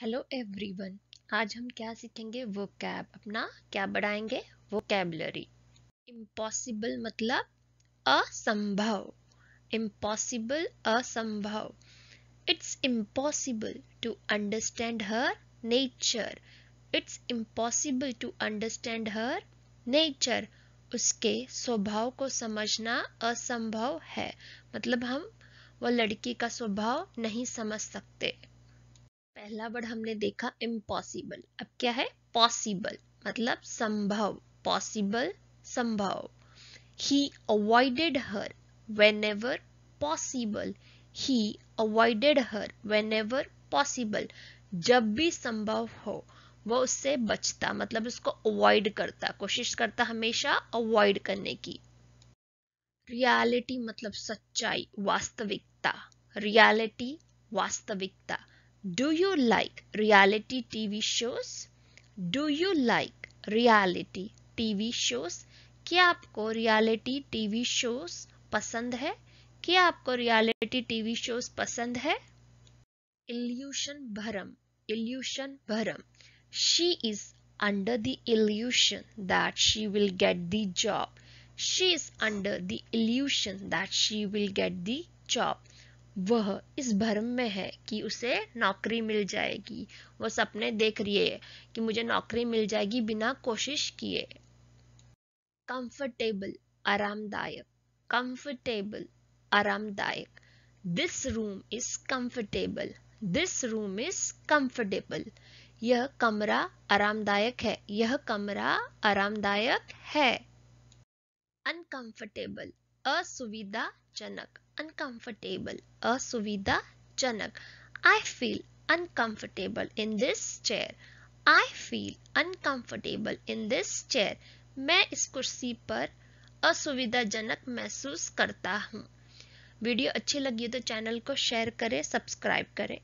Hello everyone आज हम क्या सीखेंगे वो कैब अपना क्या बढ़ाएंगे वो कैबलरी इम्पॉसिबल मतलब असंभव इम्पॉसिबल असंभव it's impossible to understand her nature it's impossible to understand her nature उसके स्वभाव को समझना असंभव है मतलब हम वो लड़की का स्वभाव नहीं समझ सकते पहला वर्ड हमने देखा इम्पॉसिबल अब क्या है पॉसिबल मतलब संभव पॉसिबल संभव ही avoided her whenever possible ही avoided her whenever possible जब भी संभव हो वो उससे बचता मतलब उसको अवॉइड करता कोशिश करता हमेशा अवॉइड करने की रियलिटी मतलब सच्चाई वास्तविकता रियलिटी वास्तविकता Do you like reality TV shows? Do you like reality TV shows? क्या आपको reality TV shows पसंद है क्या आपको reality TV shows पसंद है Illusion भरम Illusion भरम she is under the illusion that she will get the job she is under the illusion that she will get the job वह इस भ्रम में है कि उसे नौकरी मिल जाएगी वह सपने देख रही है कि मुझे नौकरी मिल जाएगी बिना कोशिश किए कंफर्टेबल आरामदायक कंफर्टेबल आरामदायक this room is comfortable this room is comfortable यह कमरा आरामदायक है यह कमरा आरामदायक है अनकंफर्टेबल असुविधाजनक अनकंफर्टेबल असुविधाजनक I feel uncomfortable in this chair I feel uncomfortable in this chair मैं इस कुर्सी पर असुविधाजनक महसूस करता हूँ वीडियो अच्छी लगी तो चैनल को शेयर करें सब्सक्राइब करें